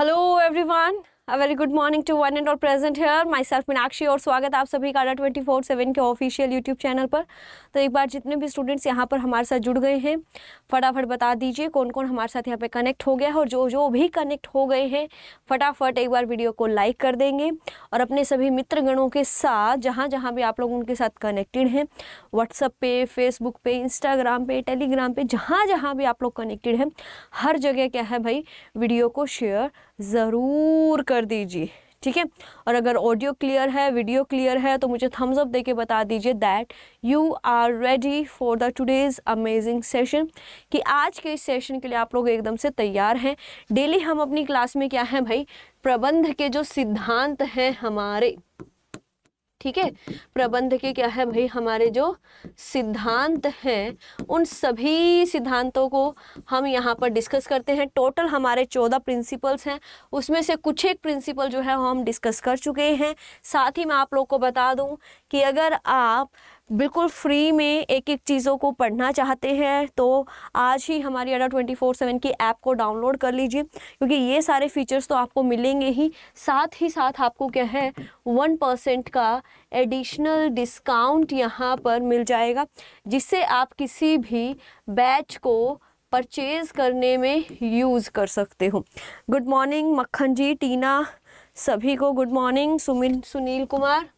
hello everyone a very good morning to one and all present here myself Meenakshi और स्वागत आप सभी का ट्वेंटी फोर सेवन के ऑफिशियल यूट्यूब चैनल पर तो एक बार जितने भी स्टूडेंट्स यहाँ पर हमारे साथ जुड़ गए हैं फटाफट बता दीजिए कौन कौन हमारे साथ यहाँ पे कनेक्ट हो गया है और जो जो भी कनेक्ट हो गए हैं फटाफट एक बार वीडियो को लाइक कर देंगे और अपने सभी मित्रगणों के साथ जहाँ जहाँ भी आप लोग उनके साथ कनेक्टेड हैं व्हाट्सअप पे फेसबुक पे इंस्टाग्राम पे टेलीग्राम पे जहाँ जहाँ भी आप लोग कनेक्टेड हैं हर जगह क्या है भाई वीडियो को शेयर ज़रूर कर दीजिए ठीक है और अगर ऑडियो क्लियर है वीडियो क्लियर है तो मुझे थम्स अप देके बता दीजिए that you are ready for the today's amazing session कि आज के इस सेशन के लिए आप लोग एकदम से तैयार हैं डेली हम अपनी क्लास में क्या है भाई प्रबंध के जो सिद्धांत हैं हमारे ठीक है प्रबंध के क्या है भाई हमारे जो सिद्धांत हैं उन सभी सिद्धांतों को हम यहाँ पर डिस्कस करते हैं टोटल हमारे चौदह प्रिंसिपल्स हैं उसमें से कुछ एक प्रिंसिपल जो है हम डिस्कस कर चुके हैं साथ ही मैं आप लोग को बता दूँ कि अगर आप बिल्कुल फ्री में एक एक चीज़ों को पढ़ना चाहते हैं तो आज ही हमारी अडा ट्वेंटी फोर सेवन की ऐप को डाउनलोड कर लीजिए क्योंकि ये सारे फीचर्स तो आपको मिलेंगे ही साथ ही साथ आपको क्या है वन परसेंट का एडिशनल डिस्काउंट यहाँ पर मिल जाएगा जिससे आप किसी भी बैच को परचेज़ करने में यूज़ कर सकते हो गुड मॉर्निंग मक्खन जी टीना सभी को गुड मॉर्निंग सुमिन सुनील कुमार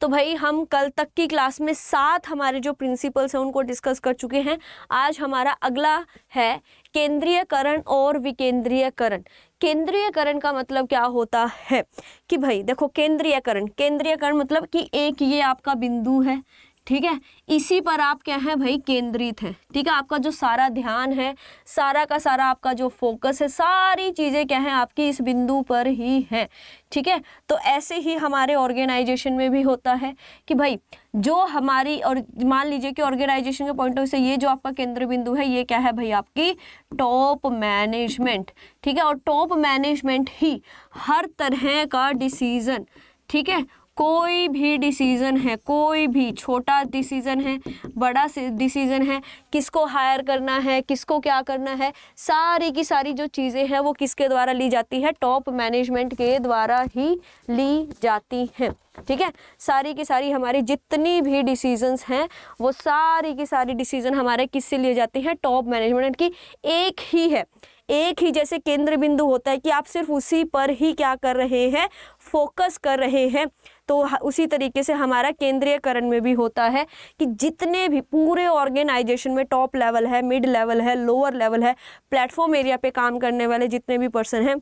तो भाई हम कल तक की क्लास में सात हमारे जो प्रिंसिपल्स हैं उनको डिस्कस कर चुके हैं आज हमारा अगला है केंद्रीयकरण और विकेंद्रीयकरण केंद्रीयकरण का मतलब क्या होता है कि भाई देखो केंद्रीयकरण केंद्रीयकरण मतलब कि एक ये आपका बिंदु है ठीक है इसी पर आप क्या है भाई केंद्रित है ठीक है आपका जो सारा ध्यान है सारा का सारा आपका जो फोकस है सारी चीज़ें क्या है आपकी इस बिंदु पर ही है ठीक है तो ऐसे ही हमारे ऑर्गेनाइजेशन में भी होता है कि भाई जो हमारी और मान लीजिए कि ऑर्गेनाइजेशन के पॉइंट ऑफ से ये जो आपका केंद्र बिंदु है ये क्या है भाई आपकी टॉप मैनेजमेंट ठीक है और टॉप मैनेजमेंट ही हर तरह का डिसीज़न ठीक है कोई भी डिसीज़न है कोई भी छोटा डिसीज़न है बड़ा डिसीज़न है किसको हायर करना है किसको क्या करना है सारी की सारी जो चीज़ें हैं वो किसके द्वारा ली जाती है टॉप मैनेजमेंट के द्वारा ही ली जाती हैं ठीक है सारी की सारी हमारी जितनी भी डिसीजंस हैं वो सारी की सारी डिसीजन हमारे किससे लिए जाते हैं टॉप मैनेजमेंट की एक ही है एक ही जैसे केंद्र बिंदु होता है कि आप सिर्फ उसी पर ही क्या कर रहे हैं फोकस कर रहे हैं तो उसी तरीके से हमारा केंद्रीयकरण में भी होता है कि जितने भी पूरे ऑर्गेनाइजेशन में टॉप लेवल है मिड लेवल है लोअर लेवल है प्लेटफॉर्म एरिया पे काम करने वाले जितने भी पर्सन हैं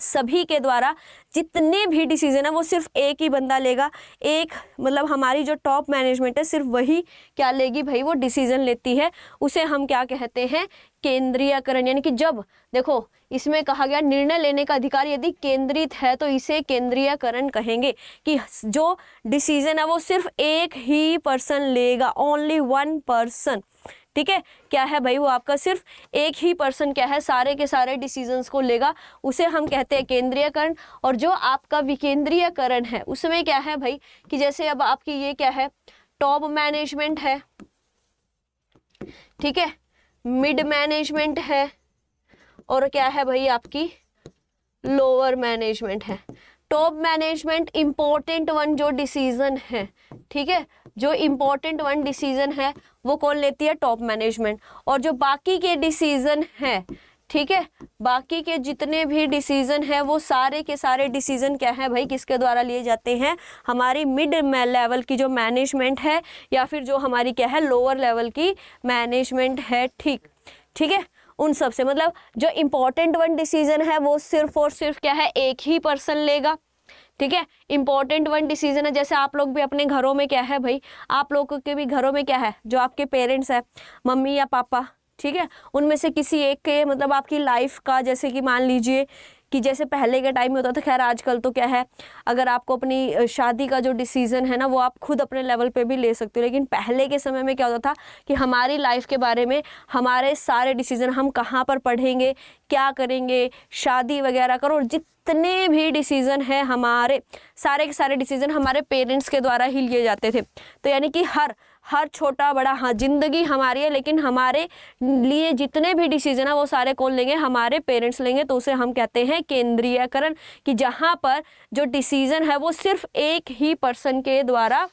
सभी के द्वारा जितने भी डिसीजन है वो सिर्फ एक ही बंदा लेगा एक मतलब हमारी जो टॉप मैनेजमेंट है सिर्फ वही क्या लेगी भाई वो डिसीजन लेती है उसे हम क्या कहते हैं केंद्रीयकरण यानी कि जब देखो इसमें कहा गया निर्णय लेने का अधिकार यदि केंद्रित है तो इसे केंद्रीयकरण कहेंगे कि जो डिसीजन है वो सिर्फ एक ही पर्सन लेगा ओनली वन पर्सन ठीक है क्या है भाई वो आपका सिर्फ एक ही पर्सन क्या है सारे के सारे डिसीजंस को लेगा उसे हम कहते हैं केंद्रीयकरण और जो आपका विकेंद्रीयकरण है उसमें क्या है भाई कि जैसे अब आपकी ये क्या है टॉप मैनेजमेंट है ठीक है मिड मैनेजमेंट है और क्या है भाई आपकी लोअर मैनेजमेंट है टॉप मैनेजमेंट इम्पोर्टेंट वन जो डिसीजन है ठीक है जो इम्पोर्टेंट वन डिसीजन है वो कौन लेती है टॉप मैनेजमेंट और जो बाकी के डिसीजन है ठीक है बाकी के जितने भी डिसीजन है वो सारे के सारे डिसीजन क्या है भाई किसके द्वारा लिए जाते हैं हमारी मिड लेवल की जो मैनेजमेंट है या फिर जो हमारी क्या है लोअर लेवल की मैनेजमेंट है ठीक ठीक है उन सब से मतलब जो इम्पोर्टेंट वन डिसीजन है वो सिर्फ और सिर्फ क्या है एक ही पर्सन लेगा ठीक है इंपॉर्टेंट वन डिसीजन है जैसे आप लोग भी अपने घरों में क्या है भाई आप लोगों के भी घरों में क्या है जो आपके पेरेंट्स हैं मम्मी या पापा ठीक है उनमें से किसी एक के मतलब आपकी लाइफ का जैसे कि मान लीजिए कि जैसे पहले के टाइम में होता था खैर आजकल तो क्या है अगर आपको अपनी शादी का जो डिसीज़न है ना वो आप खुद अपने लेवल पर भी ले सकते हो लेकिन पहले के समय में क्या होता था कि हमारी लाइफ के बारे में हमारे सारे डिसीज़न हम कहाँ पर पढ़ेंगे क्या करेंगे शादी वगैरह करो और जितने भी डिसीज़न है हमारे सारे के सारे डिसीज़न हमारे पेरेंट्स के द्वारा ही लिए जाते थे तो यानी कि हर हर छोटा बड़ा हाँ ज़िंदगी हमारी है लेकिन हमारे लिए जितने भी डिसीजन है वो सारे कौन लेंगे हमारे पेरेंट्स लेंगे तो उसे हम कहते हैं केंद्रीयकरण कि जहाँ पर जो डिसीज़न है वो सिर्फ एक ही पर्सन के द्वारा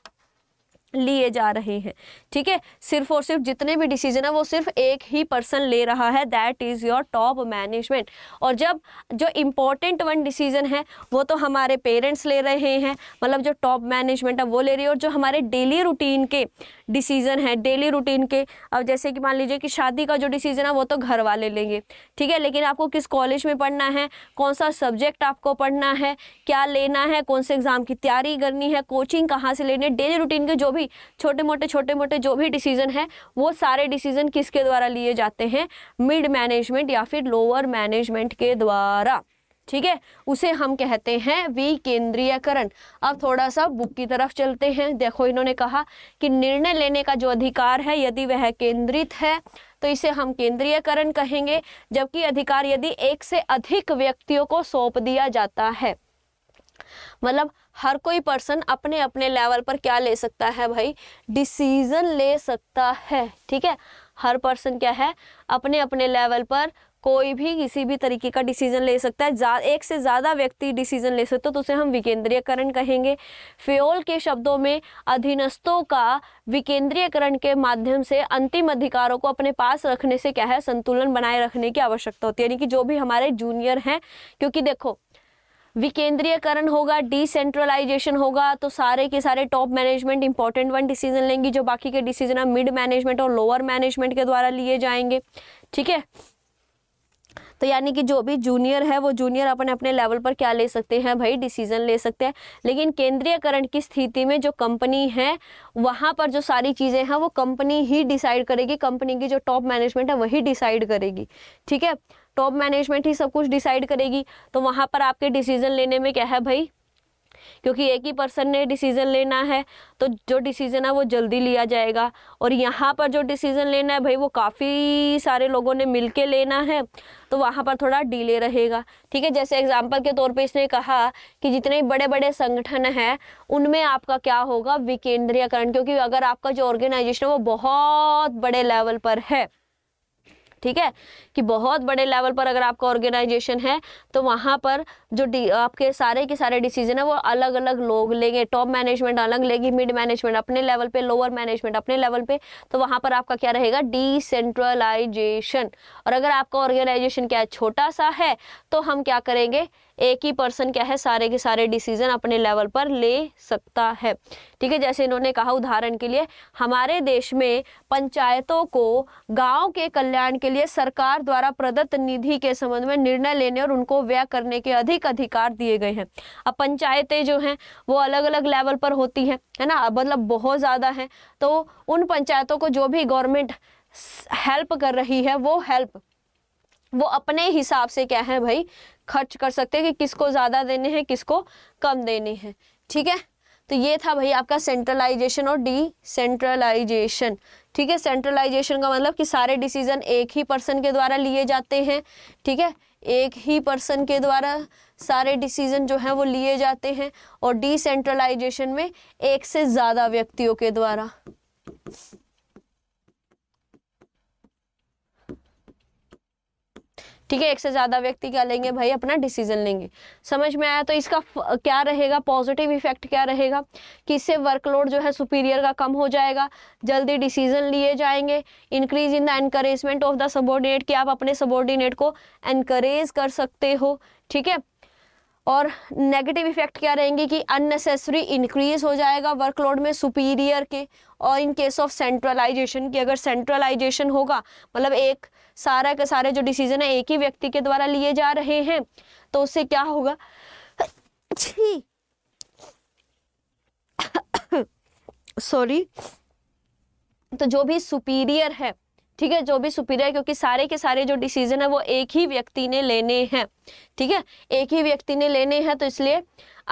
लिए जा रहे हैं ठीक है सिर्फ और सिर्फ जितने भी डिसीजन है वो सिर्फ एक ही पर्सन ले रहा है that is your top management और जब जो इम्पोर्टेंट वन डिसीजन है वो तो हमारे पेरेंट्स ले रहे हैं मतलब जो टॉप मैनेजमेंट है वो ले रही है और जो हमारे डेली रूटीन के डिसीज़न है डेली रूटीन के अब जैसे कि मान लीजिए कि शादी का जो डिसीज़न है वो तो घर वाले लेंगे ठीक है लेकिन आपको किस कॉलेज में पढ़ना है कौन सा सब्जेक्ट आपको पढ़ना है क्या लेना है कौन से एग्ज़ाम की तैयारी करनी है कोचिंग कहाँ से लेनी है डेली रूटीन के जो भी छोटे मोटे छोटे मोटे जो भी डिसीज़न है वो सारे डिसीज़न किसके द्वारा लिए जाते हैं मिड मैनेजमेंट या फिर लोअर मैनेजमेंट के द्वारा ठीक है उसे हम कहते हैं विकेंद्रीयकरण अब थोड़ा सा बुक की तरफ चलते हैं देखो इन्होंने कहा कि निर्णय लेने का जो अधिकार है यदि वह केंद्रित है तो इसे हम केंद्रीयकरण कहेंगे जबकि अधिकार यदि एक से अधिक व्यक्तियों को सौंप दिया जाता है मतलब हर कोई पर्सन अपने अपने लेवल पर क्या ले सकता है भाई डिसीजन ले सकता है ठीक है हर पर्सन क्या है अपने अपने लेवल पर कोई भी किसी भी तरीके का डिसीजन ले सकता है एक से ज़्यादा व्यक्ति डिसीजन ले सकते हो तो उसे हम विकेंद्रीयकरण कहेंगे फ्योल के शब्दों में अधीनस्थों का विकेंद्रीयकरण के माध्यम से अंतिम अधिकारों को अपने पास रखने से क्या है संतुलन बनाए रखने की आवश्यकता होती है यानी कि जो भी हमारे जूनियर हैं क्योंकि देखो विकेंद्रीयकरण होगा डिसेंट्रलाइजेशन होगा तो सारे के सारे top management important one decision लेंगी जो बाकी के डिसीजन मिड मैनेजमेंट और लोअर मैनेजमेंट के द्वारा लिए जाएंगे ठीक है तो यानी कि जो भी जूनियर है वो जूनियर अपने अपने लेवल पर क्या ले सकते हैं भाई डिसीजन ले सकते हैं लेकिन केंद्रीयकरण की स्थिति में जो कंपनी है वहाँ पर जो सारी चीज़ें हैं वो कंपनी ही डिसाइड करेगी कंपनी की जो टॉप मैनेजमेंट है वही डिसाइड करेगी ठीक है टॉप मैनेजमेंट ही सब कुछ डिसाइड करेगी तो वहाँ पर आपके डिसीजन लेने में क्या है भाई क्योंकि एक ही पर्सन ने डिसीज़न लेना है तो जो डिसीज़न है वो जल्दी लिया जाएगा और यहाँ पर जो डिसीज़न लेना है भाई वो काफ़ी सारे लोगों ने मिल लेना है तो वहाँ पर थोड़ा डिले रहेगा ठीक है जैसे एग्जाम्पल के तौर पर इसने कहा कि जितने बड़े बड़े संगठन हैं उनमें आपका क्या होगा विकेंद्रीयकरण क्योंकि अगर आपका जो ऑर्गेनाइजेशन है वो बहुत बड़े लेवल पर है ठीक है कि बहुत बड़े लेवल पर अगर आपका ऑर्गेनाइजेशन है तो वहाँ पर जो आपके सारे के सारे डिसीजन है वो अलग अलग लोग लेंगे टॉप मैनेजमेंट अलग लेगी मिड मैनेजमेंट अपने लेवल पे लोअर मैनेजमेंट अपने लेवल पे तो वहाँ पर आपका क्या रहेगा डिसेंट्रलाइजेशन और अगर आपका ऑर्गेनाइजेशन क्या है छोटा सा है तो हम क्या करेंगे एक ही पर्सन क्या है सारे के सारे डिसीजन अपने लेवल पर ले सकता है ठीक है जैसे इन्होंने कहा उदाहरण के लिए हमारे देश में पंचायतों को गांव के कल्याण के लिए सरकार द्वारा प्रदत्त निधि के संबंध में निर्णय लेने और उनको व्यय करने के अधिक अधिकार दिए गए हैं अब पंचायतें जो हैं वो अलग अलग लेवल पर होती हैं है ना मतलब बहुत ज़्यादा हैं तो उन पंचायतों को जो भी गवर्नमेंट हेल्प कर रही है वो हेल्प वो अपने हिसाब से क्या है भाई खर्च कर सकते हैं कि किसको ज़्यादा देने हैं किसको कम देने हैं ठीक है तो ये था भाई आपका सेंट्रलाइजेशन और डिसेंट्रलाइजेशन ठीक है सेंट्रलाइजेशन का मतलब कि सारे डिसीजन एक ही पर्सन के द्वारा लिए जाते हैं ठीक है एक ही पर्सन के द्वारा सारे डिसीजन जो हैं वो लिए जाते हैं और डिसेंट्रलाइजेशन में एक से ज़्यादा व्यक्तियों के द्वारा ठीक है एक से ज़्यादा व्यक्ति क्या लेंगे भाई अपना डिसीजन लेंगे समझ में आया तो इसका क्या रहेगा पॉजिटिव इफेक्ट क्या रहेगा कि इससे वर्कलोड जो है सुपीरियर का कम हो जाएगा जल्दी डिसीजन लिए जाएंगे increase in the encouragement of the subordinate कि आप अपने सबॉर्डिनेट को एनकरेज कर सकते हो ठीक है और नेगेटिव इफेक्ट क्या रहेंगे कि अननेसेसरी इंक्रीज हो जाएगा वर्कलोड में सुपीरियर के और इन केस ऑफ सेंट्रलाइजेशन की अगर सेंट्रलाइजेशन होगा मतलब एक सारा के सारे जो डिसीजन है एक ही व्यक्ति के द्वारा लिए जा रहे हैं तो उससे क्या होगा सॉरी तो जो भी सुपीरियर है ठीक है जो भी सुपीरियर क्योंकि सारे के सारे जो डिसीजन है वो एक ही व्यक्ति ने लेने हैं ठीक है एक ही व्यक्ति ने लेने हैं तो इसलिए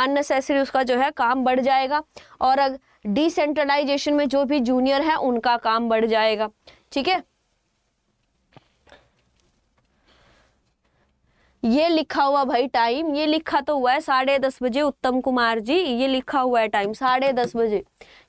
अननेसेसरी उसका जो है काम बढ़ जाएगा और डिसेंट्रलाइजेशन में जो भी जूनियर है उनका काम बढ़ जाएगा ठीक है ये लिखा हुआ भाई टाइम ये लिखा तो हुआ है साढ़े दस बजे उत्तम कुमार जी ये लिखा हुआ है टाइम साढ़े दस बजे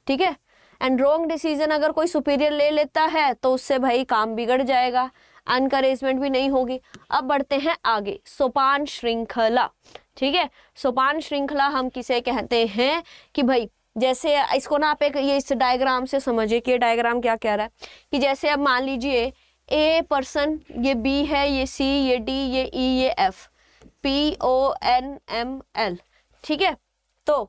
ठीक है एंड रोंग डिसीजन अगर कोई सुपीरियर ले लेता है तो उससे भाई काम बिगड़ जाएगा अनकरेजमेंट भी नहीं होगी अब बढ़ते हैं आगे सोपान श्रृंखला ठीक है सोपान श्रृंखला हम किसे कहते हैं कि भाई जैसे इसको ना आप एक ये इस डायग्राम से समझिए कि डायग्राम क्या कह रहा है कि जैसे अब मान लीजिए ए पर्सन ये बी है ये सी ये डी ये ई e, ये F P O N M L ठीक है तो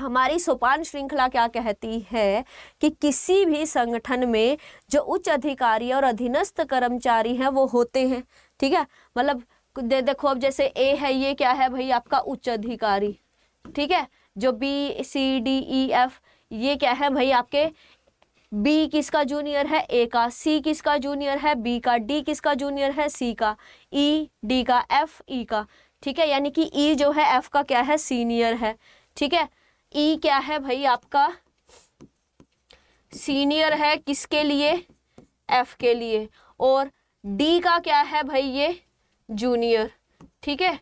हमारी सोपान श्रृंखला क्या कहती है कि किसी भी संगठन में जो उच्च अधिकारी और अधीनस्थ कर्मचारी हैं वो होते हैं ठीक है मतलब दे, देखो अब जैसे ए है ये क्या है भाई आपका उच्च अधिकारी ठीक है जो B C D E F ये क्या है भाई आपके बी किसका जूनियर है ए का सी किसका जूनियर है बी का डी किसका जूनियर है सी का ई e, डी का एफ ई e का ठीक है यानी कि ई e जो है एफ का क्या है सीनियर है ठीक है ई e क्या है भाई आपका सीनियर है किसके लिए एफ के लिए और डी का क्या है भाई ये जूनियर ठीक है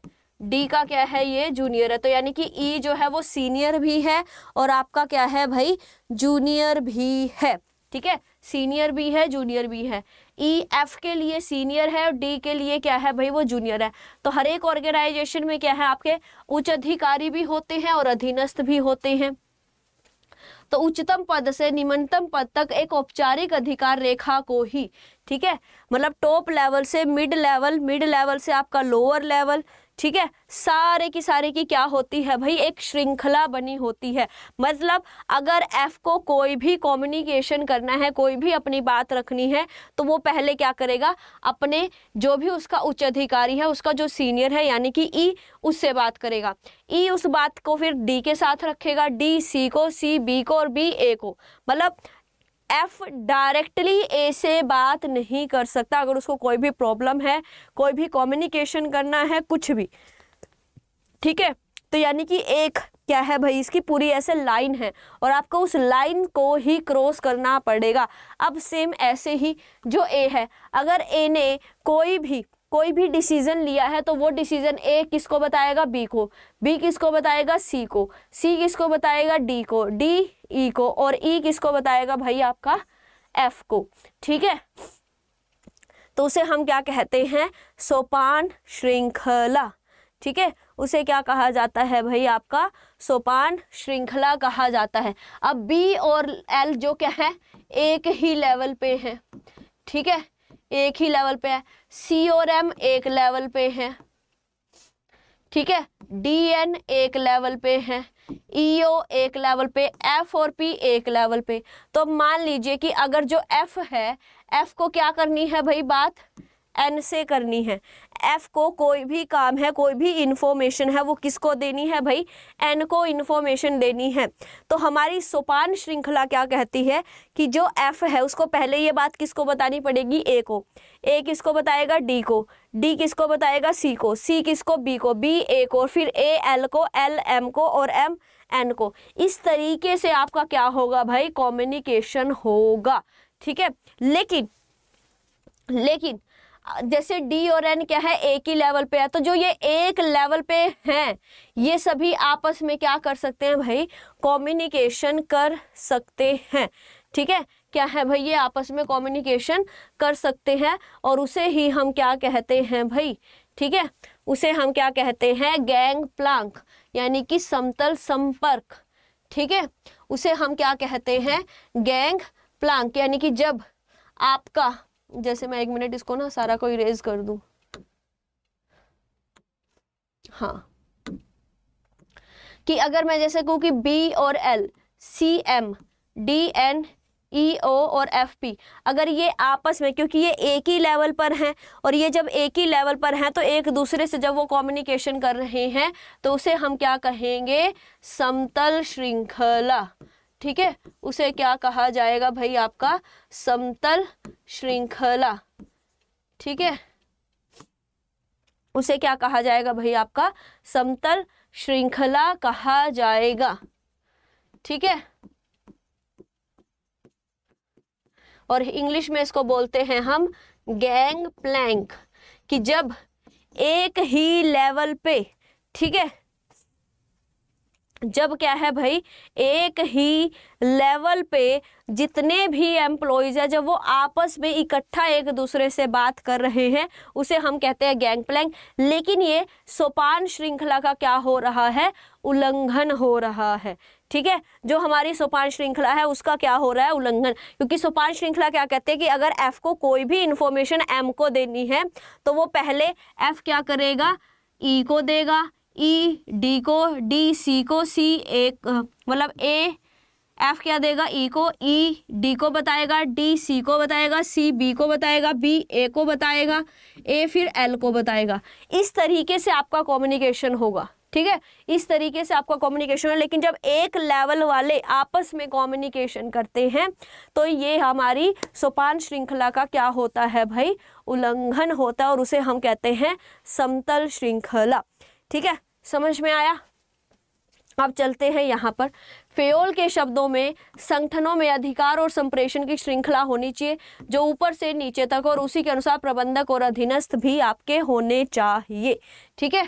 डी का क्या है ये जूनियर है तो यानी कि ई e जो है वो सीनियर भी है और आपका क्या है भाई जूनियर भी है ठीक है सीनियर भी है जूनियर भी है ई e, एफ के लिए सीनियर है और डी के लिए क्या है भाई वो जूनियर है तो हर एक ऑर्गेनाइजेशन में क्या है आपके उच्च अधिकारी भी होते हैं और अधीनस्थ भी होते हैं तो उच्चतम पद से निम्नतम पद तक एक औपचारिक अधिकार रेखा को ही ठीक है मतलब टॉप लेवल से मिड लेवल मिड लेवल से आपका लोअर लेवल ठीक है सारे की सारे की क्या होती है भाई एक श्रृंखला बनी होती है मतलब अगर एफ को कोई भी कम्युनिकेशन करना है कोई भी अपनी बात रखनी है तो वो पहले क्या करेगा अपने जो भी उसका उच्च अधिकारी है उसका जो सीनियर है यानी कि ई e, उससे बात करेगा ई e उस बात को फिर डी के साथ रखेगा डी सी को सी बी को और बी ए को मतलब एफ डायरेक्टली ए से बात नहीं कर सकता अगर उसको कोई भी प्रॉब्लम है कोई भी कम्युनिकेशन करना है कुछ भी ठीक है तो यानी कि एक क्या है भाई इसकी पूरी ऐसे लाइन है और आपको उस लाइन को ही क्रॉस करना पड़ेगा अब सेम ऐसे ही जो ए है अगर ए ने कोई भी कोई भी डिसीजन लिया है तो वो डिसीजन ए किसको बताएगा बी को बी किसको बताएगा सी को सी किसको बताएगा डी को डी ई e को और ई e किसको बताएगा भाई आपका एफ को ठीक है तो उसे हम क्या कहते हैं सोपान श्रृंखला ठीक है उसे क्या कहा जाता है भाई आपका सोपान श्रृंखला कहा जाता है अब बी और एल जो क्या है एक ही लेवल पे है ठीक है एक ही लेवल पे है सी और एम एक लेवल पे है ठीक है डी एन एक लेवल पे है ईओ e एक लेवल पे एफ और पी एक लेवल पे तो मान लीजिए कि अगर जो एफ है एफ को क्या करनी है भाई बात एन से करनी है एफ को कोई भी काम है कोई भी इन्फॉर्मेशन है वो किसको देनी है भाई एन को इन्फॉर्मेशन देनी है तो हमारी सोपान श्रृंखला क्या कहती है कि जो एफ है उसको पहले ये बात किसको बतानी पड़ेगी ए को ए किसको बताएगा डी को डी किसको बताएगा सी को सी किसको बी को बी ए को फिर ए एल को एल एम को और एम एन को इस तरीके से आपका क्या होगा भाई कॉम्युनिकेशन होगा ठीक है लेकिन लेकिन जैसे डी और एन क्या है एक ही लेवल पे है तो जो ये एक लेवल पे हैं ये सभी आपस में क्या कर सकते हैं भाई कम्युनिकेशन कर सकते हैं ठीक है क्या है भाई ये आपस में कम्युनिकेशन कर सकते हैं और उसे ही हम क्या कहते हैं भाई ठीक है उसे हम क्या कहते हैं गैंग प्लांक यानी कि समतल संपर्क ठीक है उसे हम क्या कहते हैं गैंग प्लांक यानी कि जब आपका जैसे मैं एक मिनट इसको ना सारा को इरेज कर दूँ हाँ कि अगर मैं जैसे कहूँ कि बी और L C M D N E O और एफ पी अगर ये आपस में क्योंकि ये एक ही लेवल पर हैं और ये जब एक ही लेवल पर हैं तो एक दूसरे से जब वो कम्युनिकेशन कर रहे हैं तो उसे हम क्या कहेंगे समतल श्रृंखला ठीक है उसे क्या कहा जाएगा भाई आपका समतल श्रृंखला ठीक है उसे क्या कहा जाएगा भाई आपका समतल श्रृंखला कहा जाएगा ठीक है और इंग्लिश में इसको बोलते हैं हम गैंग प्लैंक कि जब एक ही लेवल पे ठीक है जब क्या है भाई एक ही लेवल पे जितने भी एम्प्लॉयज़ है जब वो आपस में इकट्ठा एक दूसरे से बात कर रहे हैं उसे हम कहते हैं गैंग प्लैंग लेकिन ये सोपान श्रृंखला का क्या हो रहा है उल्लंघन हो रहा है ठीक है जो हमारी सोपान श्रृंखला है उसका क्या हो रहा है उल्लंघन क्योंकि सोपान श्रृंखला क्या कहते हैं कि अगर एफ को कोई भी इंफॉर्मेशन एम को देनी है तो वो पहले एफ क्या करेगा ई e को देगा ई e, डी को डी सी को सी ए मतलब ए एफ क्या देगा ई e को ई e, डी को बताएगा डी सी को बताएगा सी बी को बताएगा बी ए को बताएगा ए फिर एल को बताएगा इस तरीके से आपका कम्युनिकेशन होगा ठीक है इस तरीके से आपका कम्युनिकेशन है लेकिन जब एक लेवल वाले आपस में कम्युनिकेशन करते हैं तो ये हमारी सोपान श्रृंखला का क्या होता है भाई उल्लंघन होता है और उसे हम कहते हैं समतल श्रृंखला ठीक है समझ में आया अब चलते हैं यहाँ पर फेयोल के शब्दों में संगठनों में अधिकार और संप्रेषण की श्रृंखला होनी चाहिए जो ऊपर से नीचे तक और उसी के अनुसार प्रबंधक और अधीनस्थ भी आपके होने चाहिए ठीक है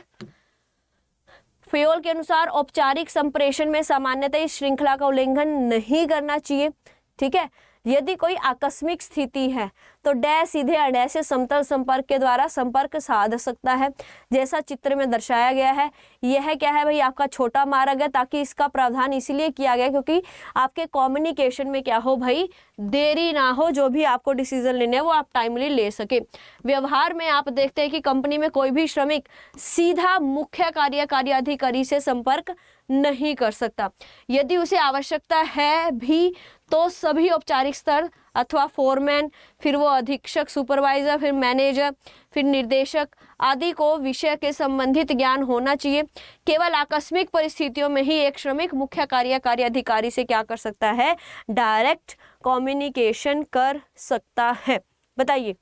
फेयोल के अनुसार औपचारिक संप्रेषण में सामान्यतः इस श्रृंखला का उल्लंघन नहीं करना चाहिए ठीक है यदि कोई आकस्मिक स्थिति है तो डे सीधे अडय से समतल संपर्क के द्वारा संपर्क साध सकता है जैसा चित्र में दर्शाया गया है यह क्या है भाई आपका छोटा मार्ग है ताकि इसका प्रावधान इसीलिए किया गया क्योंकि आपके कम्युनिकेशन में क्या हो भाई देरी ना हो जो भी आपको डिसीजन लेने वो आप टाइमली ले सके व्यवहार में आप देखते हैं कि कंपनी में कोई भी श्रमिक सीधा मुख्य कार्यकारी अधिकारी से संपर्क नहीं कर सकता यदि उसे आवश्यकता है भी तो सभी औपचारिक स्तर अथवा फोरमैन फिर वो अधीक्षक सुपरवाइजर फिर मैनेजर फिर निर्देशक आदि को विषय के संबंधित ज्ञान होना चाहिए केवल आकस्मिक परिस्थितियों में ही एक श्रमिक मुख्य कार्यकारी अधिकारी से क्या कर सकता है डायरेक्ट कम्युनिकेशन कर सकता है बताइए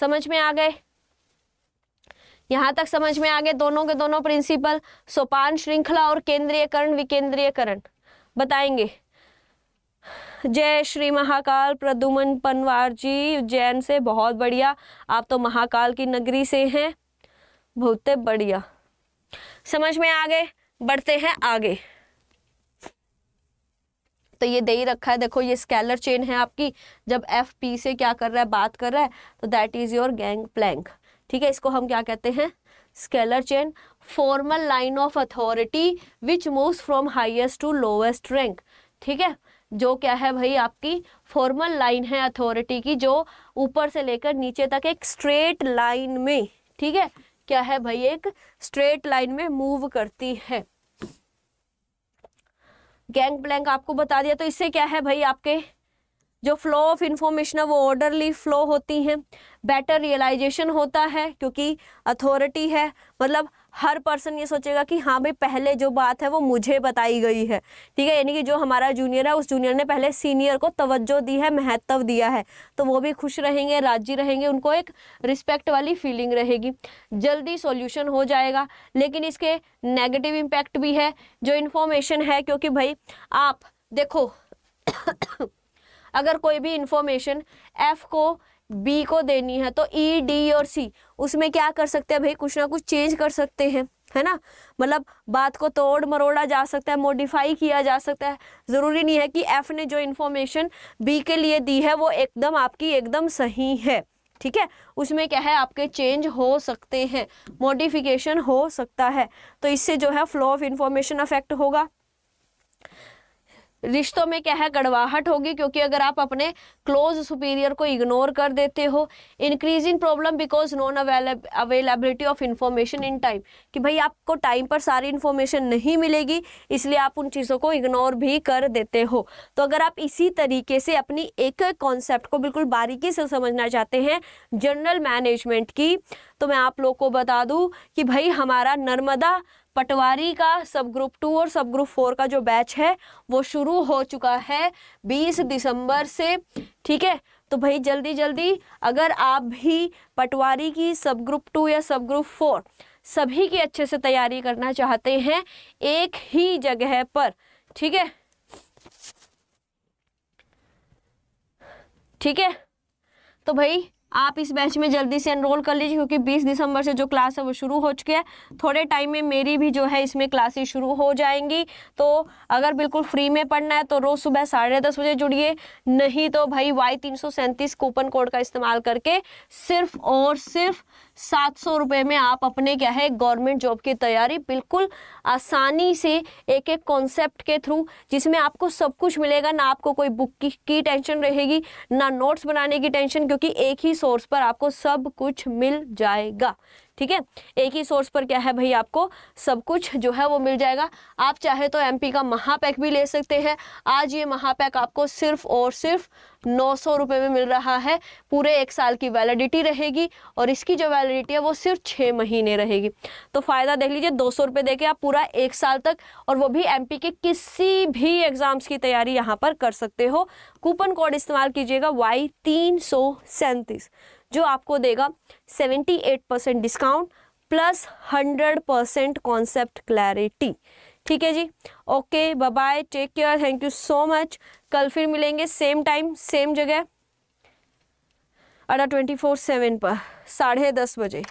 समझ में आ गए यहाँ तक समझ में आ गए दोनों के दोनों प्रिंसिपल सोपान श्रृंखला और केंद्रीयकरण विकेंद्रीयकरण बताएंगे जय श्री महाकाल प्रदुमन पनवार जी उज्जैन से बहुत बढ़िया आप तो महाकाल की नगरी से हैं बहुत बढ़िया समझ में आ गए बढ़ते हैं आगे तो ये दे ही रखा है देखो ये स्केलर चेन है आपकी जब एफ पी से क्या कर रहा है बात कर रहा है तो that is your gang plank ठीक है इसको हम क्या कहते हैं scalar chain formal line of authority which moves from highest to lowest rank ठीक है जो क्या है भाई आपकी फॉर्मल लाइन है अथॉरिटी की जो ऊपर से लेकर नीचे तक एक स्ट्रेट लाइन में ठीक है क्या है भाई एक स्ट्रेट लाइन में मूव करती है गैंग प्लैंक आपको बता दिया तो इससे क्या है भाई आपके जो फ्लो ऑफ इन्फॉर्मेशन है वो ऑर्डरली फ्लो होती हैं बेटर रियलाइजेशन होता है क्योंकि अथॉरिटी है मतलब हर पर्सन ये सोचेगा कि हाँ भाई पहले जो बात है वो मुझे बताई गई है ठीक है यानी कि जो हमारा जूनियर है उस जूनियर ने पहले सीनियर को तवज्जो दी है महत्व दिया है तो वो भी खुश रहेंगे राजी रहेंगे उनको एक रिस्पेक्ट वाली फीलिंग रहेगी जल्दी सॉल्यूशन हो जाएगा लेकिन इसके नेगेटिव इम्पैक्ट भी है जो इन्फॉर्मेशन है क्योंकि भाई आप देखो अगर कोई भी इन्फॉर्मेशन एफ को बी को देनी है तो ई e, डी और सी उसमें क्या कर सकते हैं भाई कुछ ना कुछ चेंज कर सकते हैं है ना मतलब बात को तोड़ मरोड़ा जा सकता है मॉडिफाई किया जा सकता है ज़रूरी नहीं है कि एफ़ ने जो इन्फॉर्मेशन बी के लिए दी है वो एकदम आपकी एकदम सही है ठीक है उसमें क्या है आपके चेंज हो सकते हैं मॉडिफिकेशन हो सकता है तो इससे जो है फ्लो ऑफ इन्फॉर्मेशन अफेक्ट होगा रिश्तों में क्या है गड़वाहट होगी क्योंकि अगर आप अपने क्लोज सुपीरियर को इग्नोर कर देते हो increasing problem because non availability of information in time कि भाई आपको टाइम पर सारी इन्फॉर्मेशन नहीं मिलेगी इसलिए आप उन चीज़ों को इग्नोर भी कर देते हो तो अगर आप इसी तरीके से अपनी एक एक कॉन्सेप्ट को बिल्कुल बारीकी से समझना चाहते हैं जनरल मैनेजमेंट की तो मैं आप लोग को बता दूँ कि भाई हमारा नर्मदा पटवारी का सब ग्रुप टू और सब ग्रुप फोर का जो बैच है वो शुरू हो चुका है बीस दिसंबर से ठीक है तो भाई जल्दी जल्दी अगर आप भी पटवारी की सब ग्रुप टू या सब ग्रुप फोर सभी की अच्छे से तैयारी करना चाहते हैं एक ही जगह पर ठीक है ठीक है तो भाई आप इस बैच में जल्दी से एनरोल कर लीजिए क्योंकि 20 दिसंबर से जो क्लास है वो शुरू हो चुकी है थोड़े टाइम में मेरी भी जो है इसमें क्लासेस शुरू हो जाएंगी तो अगर बिल्कुल फ्री में पढ़ना है तो रोज़ सुबह साढ़े दस बजे जुड़िए नहीं तो भाई वाई तीन सौ सैंतीस कूपन कोड का इस्तेमाल करके सिर्फ और सिर्फ सात सौ रुपये में आप अपने क्या है गवर्नमेंट जॉब की तैयारी बिल्कुल आसानी से एक एक कॉन्सेप्ट के थ्रू जिसमें आपको सब कुछ मिलेगा ना आपको कोई बुक की, की टेंशन रहेगी ना नोट्स बनाने की टेंशन क्योंकि एक ही सोर्स पर आपको सब कुछ मिल जाएगा ठीक है एक ही सोर्स पर क्या है भाई आपको सब कुछ जो है वो मिल जाएगा आप चाहे तो एमपी का महापैक भी ले सकते हैं आज ये महापैक आपको सिर्फ और सिर्फ नौ सौ रुपये में मिल रहा है पूरे एक साल की वैलिडिटी रहेगी और इसकी जो वैलिडिटी है वो सिर्फ छः महीने रहेगी तो फ़ायदा देख लीजिए दो सौ रुपये दे आप पूरा एक साल तक और वो भी एम के किसी भी एग्ज़ाम्स की तैयारी यहाँ पर कर सकते हो कूपन कोड इस्तेमाल कीजिएगा वाई तीन सौ सैंतीस जो आपको देगा 78 percent discount plus 100 percent concept clarity ठीक है जी okay bye take care thank you so much कल फिर मिलेंगे सेम टाइम सेम जगह अडा ट्वेंटी फोर सेवन पर साढ़े दस बजे